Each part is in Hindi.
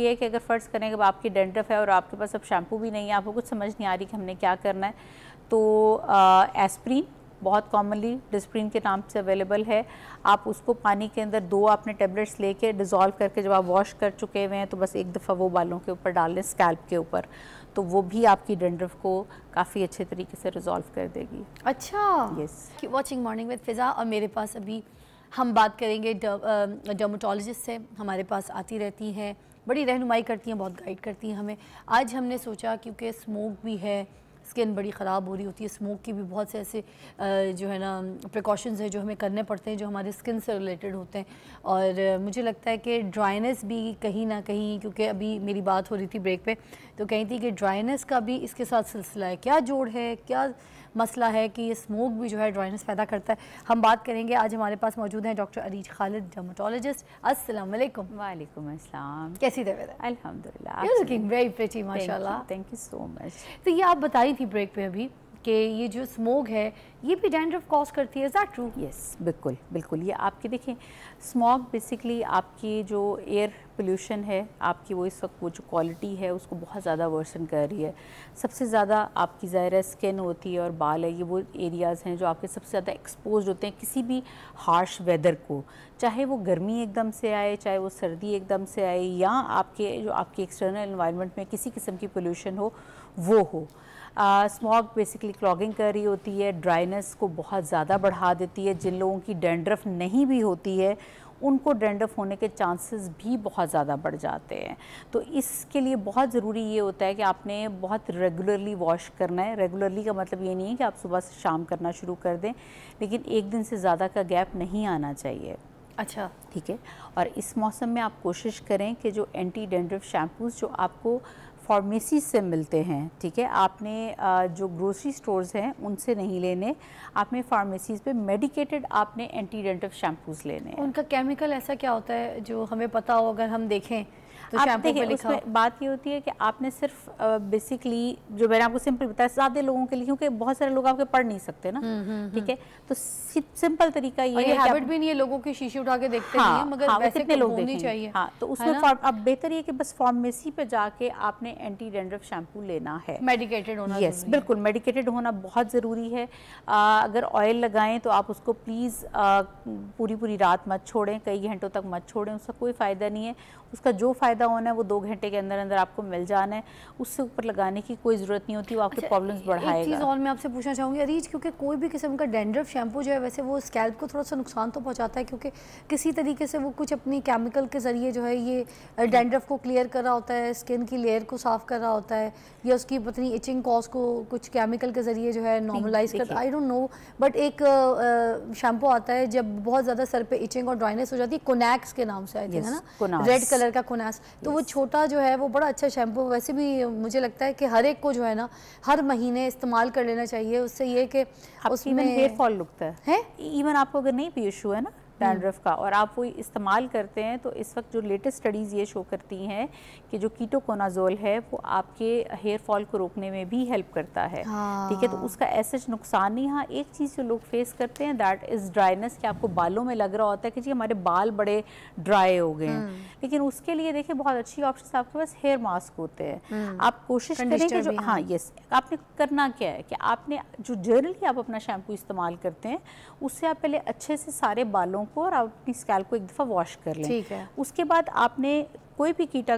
ये कि अगर फ़र्ज़ करें कि आपकी डेंड्रफ है और आपके पास अब शैम्पू भी नहीं है आपको कुछ समझ नहीं आ रही कि हमने क्या करना है तो आ, एस्प्रीन बहुत कॉमनली डिस्प्रीन के नाम से अवेलेबल है आप उसको पानी के अंदर दो आपने टेबलेट्स लेके डिज़ोल्व करके जब आप वॉश कर चुके हुए हैं तो बस एक दफ़ा वो बालों के ऊपर डाल लें स्कैल्प के ऊपर तो वो भी आपकी डेंड्रफ को काफ़ी अच्छे तरीके से रिजॉल्व कर देगी अच्छा yes watching morning with Fiza और मेरे पास अभी हम बात करेंगे डर्मोटोलॉजिस्ट से हमारे पास आती रहती हैं बड़ी रहनुमाई करती हैं बहुत गाइड करती हैं हमें आज हमने सोचा क्योंकि स्मोक भी है स्किन बड़ी ख़राब हो रही होती है स्मोक की भी बहुत से ऐसे जो है ना प्रिकॉशंस हैं जो हमें करने पड़ते हैं जो हमारे स्किन से रिलेटेड होते हैं और मुझे लगता है कि ड्राइनेस भी कहीं ना कहीं क्योंकि अभी मेरी बात हो रही थी ब्रेक पे तो कहीं थी कि ड्राइनेस का भी इसके साथ सिलसिला है क्या जोड़ है क्या मसला है कि ये स्मोक भी जो है ड्राइनेस पैदा करता है हम बात करेंगे आज हमारे पास मौजूद हैं डॉक्टर अरीज खालिद डर्माटोलॉजिस्ट अस्सलाम वालेकुम वालेकुम अस्सलाम कैसी तबीयत अल्हम्दुलिल्लाह यू लुकिंग वेरी प्रिटी माशाल्लाह थैंक यू सो मच तो ये आप बताई थी ब्रेक पे अभी कि ये जो स्मोग है ये भी डेंड्रफ कॉज करती है दैट ट्रू यस बिल्कुल बिल्कुल ये आपके देखें स्मॉग बेसिकली आपकी जो एयर पोल्यूशन है आपकी वो इस वक्त वो जो क्वालिटी है उसको बहुत ज़्यादा वर्सन कर रही है सबसे ज़्यादा आपकी ज़ाहिर स्किन होती है और बाल है ये वो एरियाज़ हैं जो आपके सबसे ज़्यादा एक्सपोज होते हैं किसी भी हार्श वेदर को चाहे वो गर्मी एकदम से आए चाहे वो सर्दी एकदम से आए या आपके जो आपके एक्सटर्नल इन्वायरमेंट में किसी किस्म की पोल्यूशन हो वो हो स्मॉग बेसिकली क्लॉगिंग कर रही होती है ड्राइनेस को बहुत ज़्यादा बढ़ा देती है जिन लोगों की डेंड्रफ नहीं भी होती है उनको डेंडफ होने के चांसेस भी बहुत ज़्यादा बढ़ जाते हैं तो इसके लिए बहुत ज़रूरी ये होता है कि आपने बहुत रेगुलरली वॉश करना है रेगुलरली का मतलब ये नहीं है कि आप सुबह से शाम करना शुरू कर दें लेकिन एक दिन से ज़्यादा का गैप नहीं आना चाहिए अच्छा ठीक है और इस मौसम में आप कोशिश करें कि जो एंटी डेंड्रफ शैम्पूज़ जो आपको फार्मेसी से मिलते हैं ठीक है आपने जो ग्रोसरी स्टोर्स हैं उनसे नहीं लेने आपने फार्मेसीज पे मेडिकेटेड आपने एंटी डेंटिव शैम्पूज़ लेने उनका केमिकल ऐसा क्या होता है जो हमें पता हो अगर हम देखें तो आप देखिए बात ये होती है कि आपने सिर्फ बेसिकली जो मैंने आपको सिंपल बताया सादे लोगों के लिए क्योंकि बहुत सारे लोग आपके पढ़ नहीं सकते ना हम्म, हम्म, ठीक है हम्म। तो सिंपल तरीका ये है हैबिट भी नहीं है लोगों के शीशे उठा के देखते हाँ, हैं मगर हाँ, वैसे कितने लोग देखने चाहिए हाँ तो उसमें अब बेहतर ये कि बस फार्मेसी पे जाके आपने एंटी डेंड्रव शैम्पू लेना है मेडिकेटेड होना यस बिल्कुल मेडिकेटेड होना बहुत ज़रूरी है अगर ऑयल लगाएं तो आप उसको प्लीज़ पूरी पूरी रात मत छोड़ें कई घंटों तक मत छोड़ें उसका कोई फ़ायदा नहीं है उसका जो फ़ायदा पैदा होना है वो दो घंटे के अंदर अंदर आपको मिल जाना है उससे ऊपर लगाने की कोई ज़रूरत नहीं होती वो आपके प्रॉब्लम्स अच्छा, बढ़ाएगा चीज़ और मैं आपसे पूछना चाहूँगी अरीज क्योंकि कोई भी किस्म का डेंड्रफ शैम्पू जो है वैसे वो स्कैल्प को थोड़ा सा नुकसान तो पहुँचाता है क्योंकि किसी तरीके से वो कुछ अपनी केमिकल के ज़रिए जो है ये डेंड्रफ को क्लियर कर रहा होता है स्किन की लेयर को साफ़ कर रहा होता है या उसकी पत्नी इचिंग कॉज को कुछ केमिकल के ज़रिए जो है नॉर्मलाइज करता आई डोंट नो बट एक शैम्पू आता है जब बहुत ज़्यादा सर पे इचिंग और ड्राइनेस हो जाती है कोनेक्स के नाम से आई थी है ना रेड कलर का कोनेक्स तो yes. वो छोटा जो है वो बड़ा अच्छा शैम्पू वैसे भी मुझे लगता है कि हर एक को जो है ना हर महीने इस्तेमाल कर लेना चाहिए उससे ये कि उसमें हेयर फॉल रुकता है इवन आपको अगर नहीं भी इशू है ना डैंड्रफ हम्म। का और आप वो इस्तेमाल करते हैं तो इस वक्त जो लेटेस्ट स्टडीज़ ये शो करती हैं कि जो कीटोकोनाजोल है वो आपके हेयर फॉल को रोकने में भी हेल्प करता है ठीक है तो हाँ। उसका ऐसा नुकसान नहीं हाँ एक चीज़ जो लोग फेस करते हैं दैट इज़ ड्राइनेस कि आपको बालों में लग रहा होता है कि जी हमारे बाल बड़े ड्राई हो गए हम्म। लेकिन उसके लिए देखिए बहुत अच्छी ऑप्शन आपके पास हेयर मास्क होते हैं हम्म। आप कोशिश करें कि जो हाँ यस आपने करना क्या है कि आपने जो जर्नली आप अपना शैम्पू इस्तेमाल करते हैं उससे आप पहले अच्छे से सारे बालों मसालाओं को और अपनी स्कैल को एक दफ़ा वॉश कर लें ठीक है उसके बाद आपने कोई भी कीटा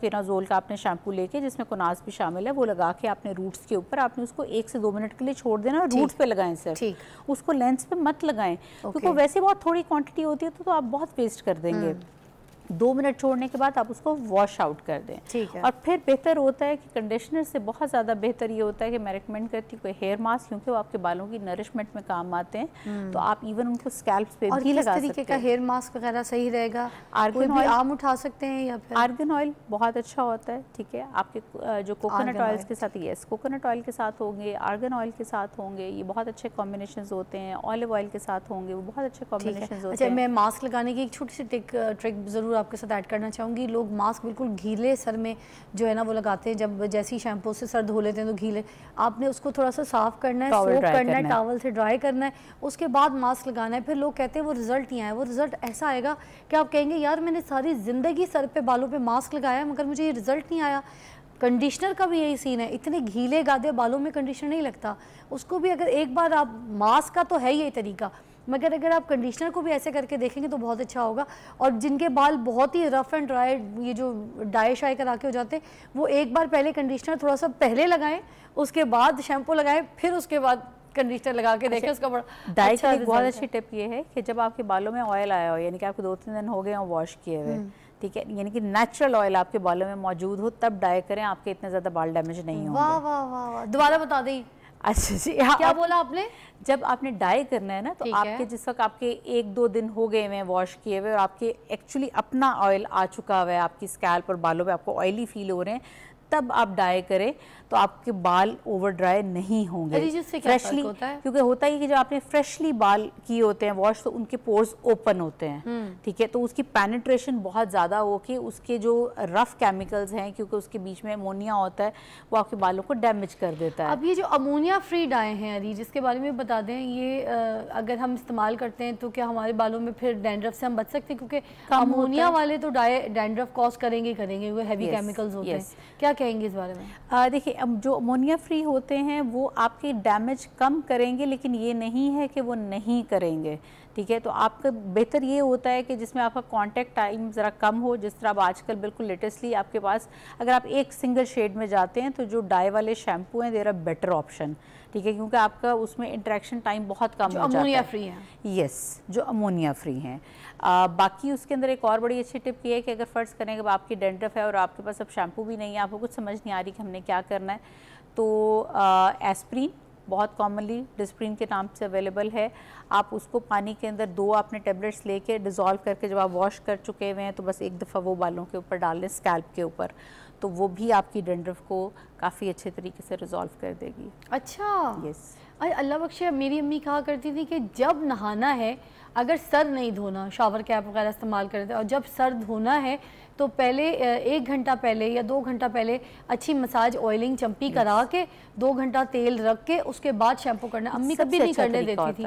केनाजोल का आपने शैम्पू लेके जिसमें कोनाज भी शामिल है वो लगा के आपने रूट्स के ऊपर आपने उसको एक से दो मिनट के लिए छोड़ देना और रूट पे लगाएं सर उसको लेंस पे मत लगाएं क्योंकि वैसे बहुत थोड़ी क्वांटिटी होती है तो, तो आप बहुत वेस्ट कर देंगे हम्म। दो मिनट छोड़ने के बाद आप उसको वॉश आउट कर दें ठीक है और फिर बेहतर होता है कि कंडीशनर से बहुत ज़्यादा बेहतर ये होता है कि मैं रिकमेंड करती हूँ हेयर मास्क क्योंकि वो आपके बालों की नरिशमेंट में काम आते हैं हम्म। तो आप इवन उनको स्कैल्प पे भी लगा तरीके का हेयर मास्क वगैरह सही रहेगा आर्गन ऑयल आम उठा सकते हैं या फिर आर्गन ऑयल बहुत अच्छा होता है ठीक है आपके जो कोकोनट ऑयल्स के साथ येस कोकोनट ऑयल के साथ होंगे आर्गन ऑयल के साथ होंगे ये बहुत अच्छे कॉम्बिनेशन होते हैं ऑलिव ऑयल के साथ होंगे वो बहुत अच्छे कॉम्बिनेशन अच्छा, होते हैं मैं मास्क लगाने की एक छोटी सी ट्रिक जरूर ज़रूर आपके साथ ऐड करना चाहूँगी लोग मास्क बिल्कुल घीले सर में जो है ना वो लगाते हैं जब जैसे ही शैम्पू से सर धो लेते हैं तो घीले आपने उसको थोड़ा सा साफ़ करना है सोप करना, है टावल से ड्राई करना है उसके बाद मास्क लगाना है फिर लोग कहते हैं वो रिज़ल्ट नहीं आया वो रिज़ल्ट ऐसा आएगा कि आप कहेंगे यार मैंने सारी ज़िंदगी सर पर बालों पर मास्क लगाया मगर मुझे ये रिज़ल्ट नहीं आया कंडीशनर का भी यही सीन है इतने घीले गादे बालों में कंडीशनर नहीं लगता उसको भी अगर एक बार आप मास्क का तो है ही यही तरीका मगर अगर आप कंडीशनर को भी ऐसे करके देखेंगे तो बहुत अच्छा होगा और जिनके बाल बहुत ही रफ़ एंड ड्राई ये जो डाई शाई करा के हो जाते हैं वो एक बार पहले कंडीशनर थोड़ा सा पहले लगाएं उसके बाद शैम्पू लगाएं फिर उसके बाद कंडीशनर लगा के देखें अच्छा, उसका बड़ा डाई अच्छा की बहुत अच्छी टिप ये है कि जब आपके बालों में ऑयल आया हो यानी कि आपको दो तीन दिन हो गए हो वॉश किए हुए हम्म। ठीक है यानी कि नेचुरल ऑयल आपके बालों में मौजूद हो तब डाई करें आपके इतने ज़्यादा बाल डैमेज नहीं हो वाह वाह वाह दोबारा बता दें अच्छा जी हाँ, क्या आप, बोला आपने जब आपने डाई करना है ना तो आपके जिस वक्त आपके एक दो दिन हो गए हुए हैं वॉश किए हुए और आपके एक्चुअली अपना ऑयल आ चुका हुआ है आपकी स्कैल्प और बालों पे आपको ऑयली फील हो रहे हैं तब आप डाई करें तो आपके बाल ओवर ड्राई नहीं होंगे फ्रेशली होता है? क्योंकि होता है कि जो आपने फ्रेशली बाल किए होते हैं वॉश तो उनके पोर्स ओपन होते हैं हम्म। ठीक है तो उसकी पेनिट्रेशन बहुत ज़्यादा हो कि उसके जो रफ केमिकल्स हैं क्योंकि उसके बीच में अमोनिया होता है वो आपके बालों को डैमेज कर देता है अब ये जो अमोनिया फ्री डाए हैं अरे जिसके बारे में बता दें ये अगर हम इस्तेमाल करते हैं तो क्या हमारे बालों में फिर डेंड्रफ से हम बच सकते हैं क्योंकि अमोनिया वाले तो डाए डेंड्रफ कॉज करेंगे करेंगे वो हैवी केमिकल्स होते हैं क्या कहेंगे इस बारे में देखिए जो अमोनिया फ्री होते हैं वो आपके डैमेज कम करेंगे लेकिन ये नहीं है कि वो नहीं करेंगे ठीक है तो आपका बेहतर ये होता है कि जिसमें आपका कांटेक्ट टाइम ज़रा कम हो जिस तरह आप आजकल बिल्कुल लेटेस्टली आपके पास अगर आप एक सिंगल शेड में जाते हैं तो जो डाई वाले शैम्पू हैं देर आर बेटर ऑप्शन ठीक है क्योंकि आपका उसमें इंट्रैक्शन टाइम बहुत कम जो हो अमोनिया फ्री है यस जो अमोनिया फ्री हैं बाकी उसके अंदर एक और बड़ी अच्छी टिप ये है कि अगर फ़र्ज़ करें कि आपकी डेंड्रफ है और आपके पास अब शैम्पू भी नहीं है आपको कुछ समझ नहीं आ रही कि हमने क्या करना है तो एस्प्रीन बहुत कॉमनली डिस्प्रीन के नाम से अवेलेबल है आप उसको पानी के अंदर दो आपने टेबलेट्स लेके डिज़ोल्व करके जब आप वॉश कर चुके हुए हैं तो बस एक दफ़ा वो बालों के ऊपर डाल लें स्कैल्प के ऊपर तो वो भी आपकी डेंड्रफ को काफ़ी अच्छे तरीके से रिजॉल्व कर देगी अच्छा यस yes. अरे अल्लाह बख्शे मेरी अम्मी कहा करती थी कि जब नहाना है अगर सर नहीं धोना शावर कैप वगैरह इस्तेमाल करते और जब सर धोना है तो पहले एक घंटा पहले या दो घंटा पहले अच्छी मसाज ऑयलिंग चम्पी करा के दो घंटा तेल रख के उसके बाद शैम्पू करना अम्मी कभी नहीं करने देती थी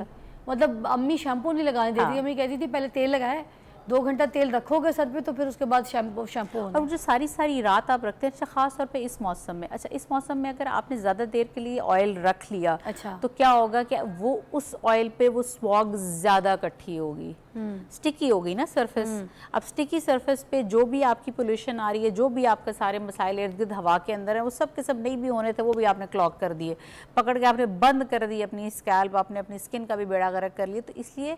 मतलब अम्मी शैम्पू नहीं लगाने देती हाँ। अम्मी कहती थी पहले तेल लगाए दो घंटा तेल रखोगे सर पे तो फिर उसके बाद शैम्पू शैम्पू और जो सारी सारी रात आप रखते हैं अच्छा खास तौर पे इस मौसम में अच्छा इस मौसम में अगर आपने ज़्यादा देर के लिए ऑयल रख लिया अच्छा तो क्या होगा कि वो उस ऑयल पे वो स्वॉग ज़्यादा इकट्ठी होगी स्टिकी हम्म। होगी ना सरफेस हम्म। अब स्टिकी सरफेस पे जो भी आपकी पोल्यूशन आ रही है जो भी आपके सारे मसाइल इर्द गिर्द हवा के अंदर है वो सब के सब नहीं भी होने थे वो भी आपने क्लॉक कर दिए पकड़ के आपने बंद कर दी अपनी स्कैल्प आपने अपनी स्किन का भी बेड़ा गर्क कर लिया तो इसलिए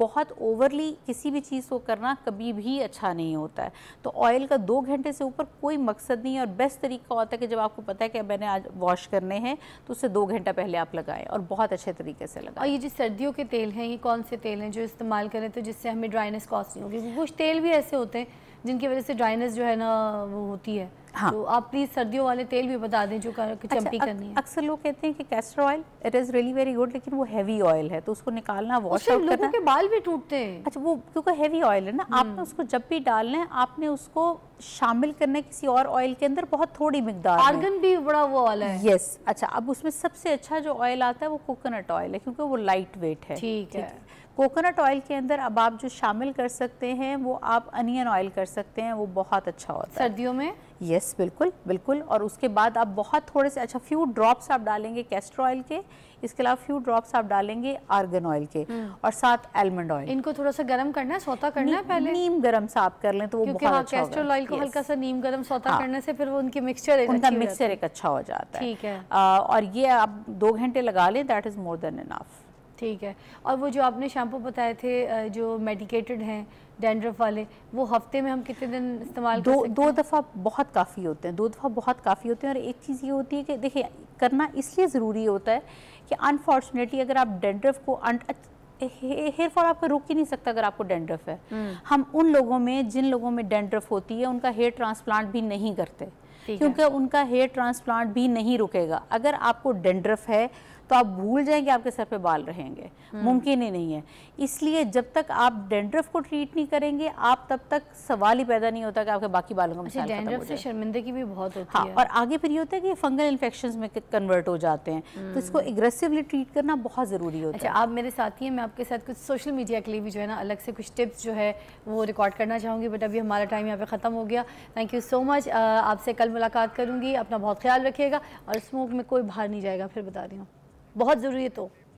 बहुत ओवरली किसी भी चीज़ को करना कभी भी अच्छा नहीं होता है तो ऑयल का दो घंटे से ऊपर कोई मकसद नहीं है और बेस्ट तरीका होता है कि जब आपको पता है कि मैंने आज वॉश करने हैं तो उससे दो घंटा पहले आप लगाएं और बहुत अच्छे तरीके से लगाएं और ये जो सर्दियों के तेल हैं ये कौन से तेल हैं जो इस्तेमाल करें तो जिससे हमें ड्राइनेस कॉस्ट नहीं होगी कुछ तेल भी ऐसे होते हैं जिनकी वजह से ड्राइनेस जो है ना वो होती है हाँ तो आप प्लीज़ सर्दियों वाले तेल भी बता दें जो कर, अच्छा, चंपी अच्छा, करनी है अक्सर लोग कहते हैं कि castor oil it is really very good लेकिन वो हैवी ऑयल है तो उसको निकालना वॉश आउट करना के बाल भी टूटते हैं अच्छा वो क्योंकि हैवी ऑयल है ना आपने हम्म। उसको जब भी डालना है आपने उसको शामिल करना है किसी और ऑयल के अंदर बहुत थोड़ी मिकदार आर्गन भी बड़ा वो ऑयल है यस अच्छा अब उसमें सबसे अच्छा जो ऑयल आता है वो कोकोनट ऑयल है क्योंकि वो लाइट वेट है ठीक है कोकोनट ऑयल के अंदर अब आप जो शामिल कर सकते हैं वो आप अनियन ऑयल कर सकते हैं वो बहुत अच्छा होता है सर्दियों में यस बिल्कुल बिल्कुल और उसके बाद आप बहुत थोड़े से अच्छा फ्यू ड्रॉप्स आप डालेंगे कैस्टर ऑयल के इसके अलावा फ्यू ड्रॉप्स आप डालेंगे आर्गन ऑयल के हम्म। और साथ एलमंड ऑयल इनको थोड़ा सा गर्म करना है सोता करना नी, है पहले नीम गर्म सा आप कर लें तो वो बहुत हाँ, अच्छा कैस्टर ऑयल को हल्का सा नीम गर्म सोता हाँ। करने से फिर वो उनके मिक्सचर उनका मिक्सचर एक अच्छा हो जाता है ठीक है और ये आप दो घंटे लगा लें that is more than enough ठीक है और वो जो आपने शैम्पू बताए थे जो मेडिकेटेड हैं डेंड्रफ वाले वो हफ्ते में हम कितने दिन इस्तेमाल दो दो दफ़ा बहुत काफ़ी होते हैं दो दफ़ा बहुत काफ़ी होते हैं और एक चीज़ ये होती है कि देखिए करना इसलिए ज़रूरी होता है कि अनफॉर्चुनेटली अगर आप डेंड्रफ को हेयर फॉल आपका रुक ही नहीं सकता अगर आपको डेंड्रफ है हम्म। हम उन लोगों में जिन लोगों में डेंड्रफ होती है उनका हेयर ट्रांसप्लांट भी नहीं करते क्योंकि उनका हेयर ट्रांसप्लांट भी नहीं रुकेगा अगर आपको डेंड्रफ है तो आप भूल जाएंगे आपके सर पे बाल रहेंगे हम्म। मुमकिन ही नहीं है इसलिए जब तक आप डेंड्रफ को ट्रीट नहीं करेंगे आप तब तक सवाल ही पैदा नहीं होता कि आपके बाकी बालों का अच्छा, डेंड्रफ से शर्मिंदगी भी बहुत होती हाँ, है और आगे फिर ये होता है कि फंगल इन्फेक्शन में कन्वर्ट हो जाते हैं तो इसको एग्रेसिवली हम्म। ट्रीट करना बहुत ज़रूरी होता अच्छा, है आप मेरे साथ ही मैं आपके साथ कुछ सोशल मीडिया के लिए भी जो है ना अलग से कुछ टिप्स जो है वो रिकॉर्ड करना चाहूंगी बट अभी हमारा टाइम यहाँ पे ख़त्म हो गया थैंक यू सो मच आपसे कल कल मुलाकात करूंगी अपना बहुत ख्याल रखिएगा और स्मोक में कोई बाहर नहीं जाएगा फिर बता रही हूँ बहुत ज़रूरी है तो